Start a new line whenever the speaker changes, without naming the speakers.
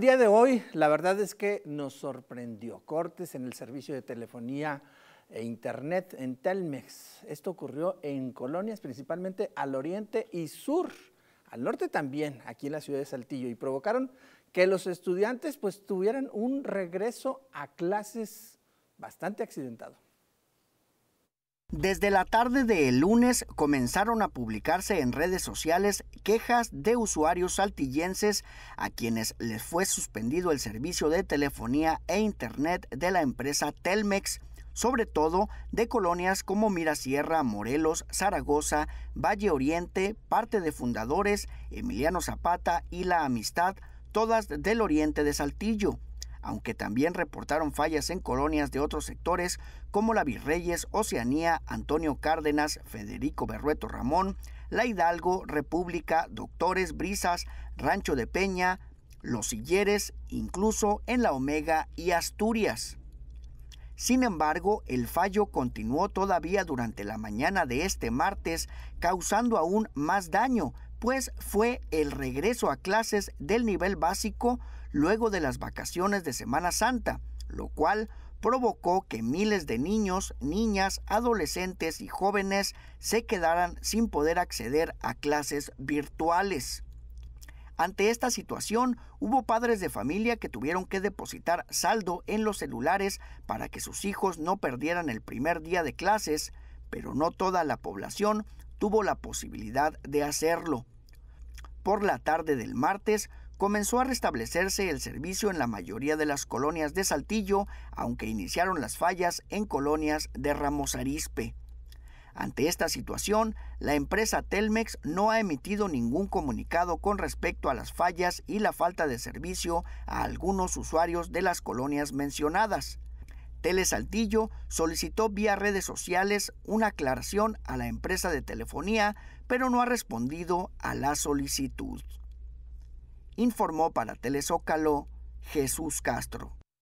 El día de hoy, la verdad es que nos sorprendió cortes en el servicio de telefonía e internet en Telmex. Esto ocurrió en colonias, principalmente al oriente y sur, al norte también, aquí en la ciudad de Saltillo, y provocaron que los estudiantes pues tuvieran un regreso a clases bastante accidentado.
Desde la tarde del lunes comenzaron a publicarse en redes sociales quejas de usuarios saltillenses a quienes les fue suspendido el servicio de telefonía e internet de la empresa Telmex, sobre todo de colonias como Mirasierra, Morelos, Zaragoza, Valle Oriente, parte de Fundadores, Emiliano Zapata y La Amistad, todas del oriente de Saltillo aunque también reportaron fallas en colonias de otros sectores como la Virreyes, Oceanía, Antonio Cárdenas, Federico Berrueto Ramón, La Hidalgo, República, Doctores, Brisas, Rancho de Peña, Los Silleres, incluso en La Omega y Asturias. Sin embargo, el fallo continuó todavía durante la mañana de este martes, causando aún más daño, pues fue el regreso a clases del nivel básico luego de las vacaciones de Semana Santa, lo cual provocó que miles de niños, niñas, adolescentes y jóvenes se quedaran sin poder acceder a clases virtuales. Ante esta situación, hubo padres de familia que tuvieron que depositar saldo en los celulares para que sus hijos no perdieran el primer día de clases, pero no toda la población tuvo la posibilidad de hacerlo. Por la tarde del martes comenzó a restablecerse el servicio en la mayoría de las colonias de Saltillo, aunque iniciaron las fallas en colonias de Ramos Arispe. Ante esta situación, la empresa Telmex no ha emitido ningún comunicado con respecto a las fallas y la falta de servicio a algunos usuarios de las colonias mencionadas. Tele Saltillo solicitó vía redes sociales una aclaración a la empresa de telefonía, pero no ha respondido a la solicitud. Informó para Telezócalo Jesús Castro.